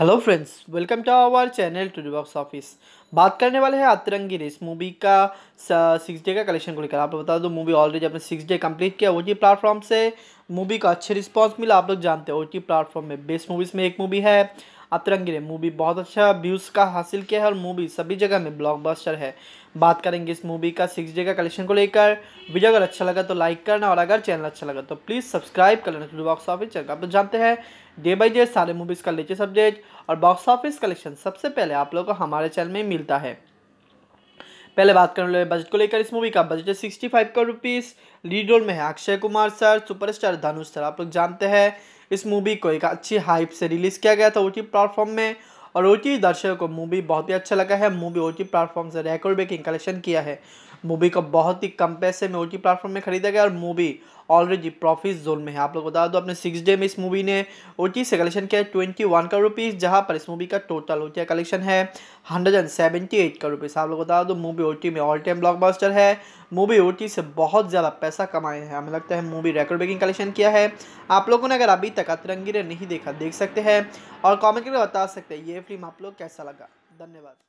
hello friends welcome to our channel to box office बात करने वाले हैं अतरंगी रेस मूवी का सिक्स डे का कलेक्शन को लेकर लोग बता दो मूवी ऑलरेडी आपने सिक्स डे कंप्लीट किया ओ प्लेटफॉर्म से मूवी का अच्छे रिस्पांस मिला आप लोग जानते हैं ओ प्लेटफॉर्म में बेस्ट मूवीज़ में एक मूवी है अतरंगी ने मूवी बहुत अच्छा व्यूज़ का हासिल किया है और मूवी सभी जगह में ब्लॉकबस्टर है बात करेंगे इस मूवी का सिक्स डे का कलेक्शन को लेकर वीडियो अगर अच्छा लगा तो लाइक करना और अगर चैनल अच्छा लगा तो प्लीज़ सब्सक्राइब कर लेना बॉक्स ऑफिस चल आप जानते हैं डे बाई डे सारे मूवीज़ का लेटेस्ट अपडेट और बॉक्स ऑफिस कलेक्शन सबसे पहले आप लोग को हमारे चैनल में मिलता है पहले बात करने लगे बजट को लेकर इस मूवी का बजट है sixty five crore rupees lead role में है Akshay Kumar sir superstar Dhanush sir आप लोग जानते हैं इस मूवी को एक अच्छी हाइप से रिलीज़ किया गया था ओ प्लेटफॉर्म में और ओ दर्शकों को मूवी बहुत ही अच्छा लगा है मूवी ओ प्लेटफॉर्म से रेकॉर्ड ब्रेकिंग कलेक्शन किया है मूवी का बहुत ही कम पैसे में ओ प्लेटफॉर्म में खरीदा गया और मूवी ऑलरेडी प्रॉफिट जोन में है आप लोग बता दो अपने सिक्स डे में इस मूवी ने ओ से कलेक्शन किया ट्वेंटी वन करोड़ रुपीज़ जहाँ पर इस मूवी का टोटल ओ कलेक्शन है hundred and seventy eight crore rupees आप लोग बता दो मूवी ओ में ऑल टाइम ब्लॉकबस्टर है मूवी ओ से बहुत ज़्यादा पैसा कमाए हैं हमें लगता है मूवी रेकॉर्ड ब्रेकिंग कलेक्शन किया है आप लोगों ने अगर अभी तक अतरंगी नहीं देखा देख सकते हैं और कॉमेंट करके बता सकते हैं ये फिल्म आप लोग कैसा लगा धन्यवाद